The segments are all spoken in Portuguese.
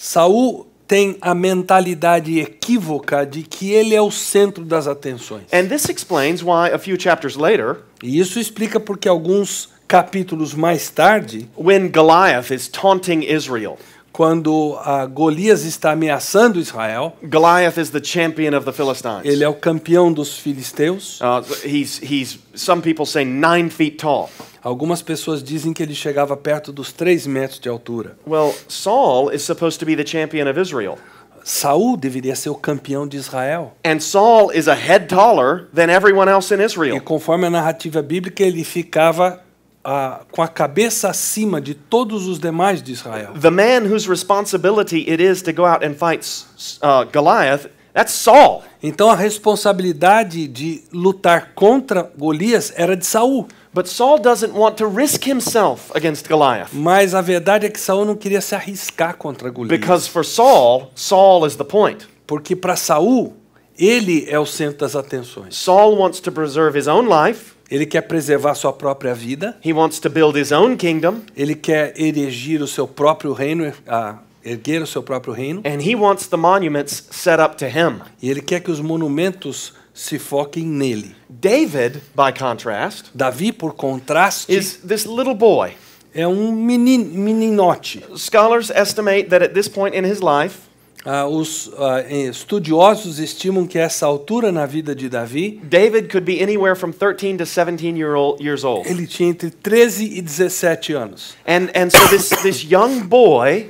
Saul tem a mentalidade equívoca de que ele é o centro das atenções. And this explains why a few chapters later, e isso explica porque alguns capítulos mais tarde, when Goliath is taunting Israel, quando Golias está ameaçando Israel. Goliath is the champion of the Philistines. Ele é o campeão dos filisteus. Uh, he's he's some people say nine feet tall. Algumas pessoas dizem que ele chegava perto dos 3 metros de altura. Well, Saul is supposed to be the champion of Israel. Saul deveria ser o campeão de Israel. And Saul is a head taller than everyone else in Israel. E conforme a narrativa bíblica, ele ficava uh, com a cabeça acima de todos os demais de Israel. The man whose responsibility it is to go out and fight uh, Goliath That's Saul. Então a responsabilidade de lutar contra Golias era de Saul. Mas a verdade é que Saul não queria se arriscar contra Golias. Because for Saul, Saul is the point. Porque para Saul, ele é o centro das atenções. Saul wants to preserve his own life. Ele quer preservar sua própria vida. He wants to build his own kingdom. Ele quer erigir o seu próprio reino, ah, erguer o seu próprio reino. And he wants the monuments set up to him. E ele quer que os monumentos se foquem nele. David, by contrast, Davi por contraste, is this little boy. É um menin, meninote. Scholars estimate that at this point in his life, Uh, os uh, estudiosos estimam que essa altura na vida de Davi, David could be anywhere from 13 to 17 year old, years old. Ele tinha entre 13 e 17 anos. And and so this this young boy,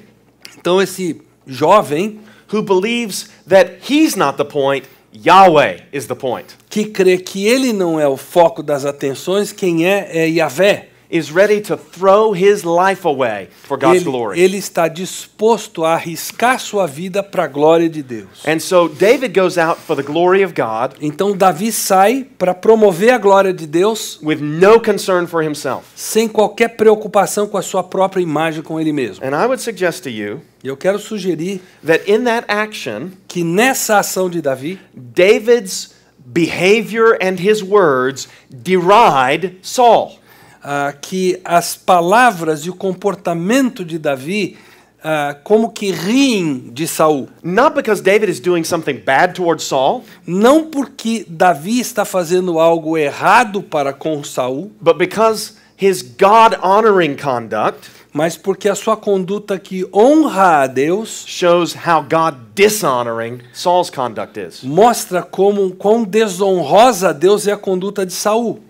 então esse jovem who believes that he's not the point Yahweh is the point. Que crê que ele não é o foco das atenções, quem é é Yahvé is ready to throw his life away for God's ele, glory. Ele está disposto a arriscar sua vida para a glória de Deus. And so David goes out for the glory of God. Então Davi sai para promover a glória de Deus. With no concern for himself. Sem qualquer preocupação com a sua própria imagem com ele mesmo. And I would suggest to you eu quero sugerir that in that action, que nessa ação de Davi, David's behavior and his words deride Saul ah, que as palavras e o comportamento de Davi ah, como que riem de Saul. Not because David is doing something bad towards Saul, não porque Davi está fazendo algo errado para com Saul, but because his God-honoring conduct mas porque a sua conduta que honra a Deus shows how God dishonoring Saul's conduct is. Mostra como quão desonrosa Deus é a conduta de Saul.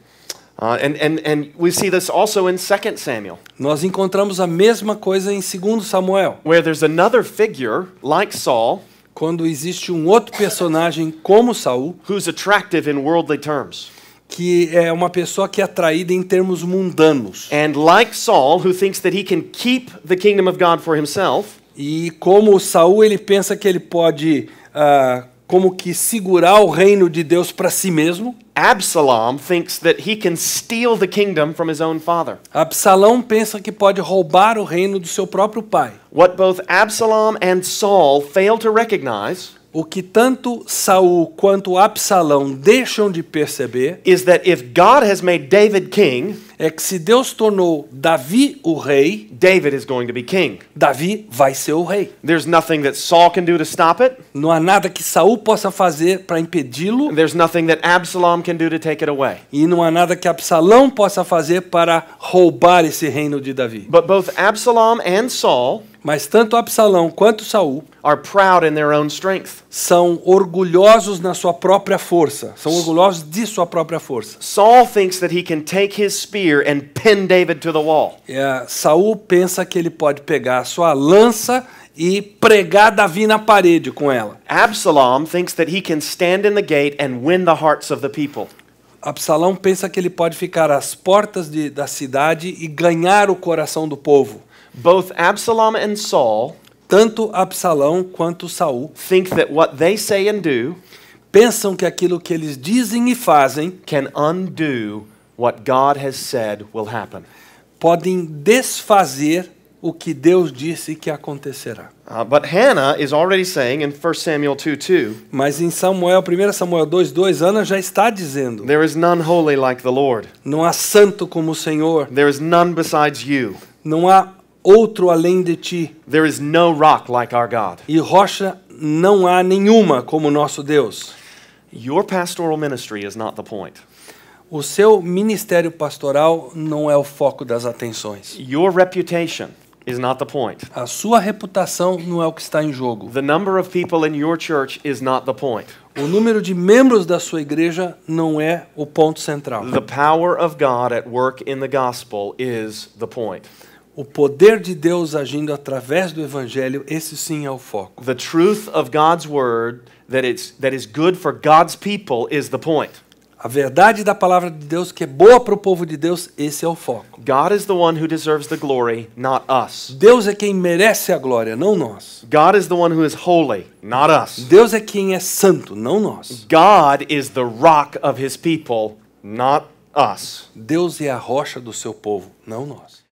Nós encontramos a mesma coisa em 2 Samuel. Where there's another figure like Saul, quando existe um outro personagem como Saul, who's attractive in worldly terms. Que é uma pessoa que é atraída em termos mundanos. And like Saul, who thinks that he can keep the kingdom of God for himself. E como Saul, ele pensa que ele pode uh, como que segurar o reino de Deus para si mesmo. Absalom thinks that he can steal the kingdom from his own father. Absalom pensa que pode roubar o reino do seu próprio pai. What both Absalom and Saul fail to recognize o que tanto Saul quanto Absalão deixam de perceber is that if God has made David king, é que se Deus tornou Davi o rei, David is going to be king. Davi vai ser o rei. There's nothing that Saul can do to stop it. Não há nada que Saul possa fazer para impedi-lo. There's nothing that Absalom can do to take it away. E não há nada que Absalão possa fazer para roubar esse reino de Davi. But both Absalom and Saul mas tanto Absalão quanto Saul are proud in their own strength. São orgulhosos na sua própria força. São orgulhosos de sua própria força. Saul thinks that he can take his spear spear and pin David to the wall. É, Saul pensa que ele pode pegar a sua lança e pregar Davi na parede com ela. Absalom thinks that he can stand in the gate and win the hearts of the people. Absalão pensa que ele pode ficar às portas de, da cidade e ganhar o coração do povo. Both Absalom and Saul, tanto Absalão quanto Saul, think that what they say and do, pensam que aquilo que eles dizem e fazem, can undo what God has said will happen. Podem desfazer o que Deus disse que acontecerá. Uh, but Hannah is already saying in 1 Samuel 2:2. Mas em Samuel, 1 Samuel 2:2, Ana já está dizendo. There is none holy like the Lord. Não há santo como o Senhor. There is none besides you. Não há outro além de ti. There is no rock like our God. E rocha não há nenhuma como nosso Deus. Your pastoral ministry is not the point. O seu ministério pastoral não é o foco das atenções. Your reputation is not the point. A sua reputação não é o que está em jogo. The number of people in your church is not the point. O número de membros da sua igreja não é o ponto central. The power of God at work in the gospel is the point. O poder de Deus agindo através do evangelho, esse sim é o foco. The truth of God's word that it's that is good for God's people is the point. A verdade da palavra de Deus que é boa para o povo de Deus, esse é o foco. God is the one who deserves the glory, not us. Deus é quem merece a glória, não nós. God is the one who is holy, not us. Deus é quem é santo, não nós. God is the rock of his people, not us. Deus é a rocha do seu povo, não nós.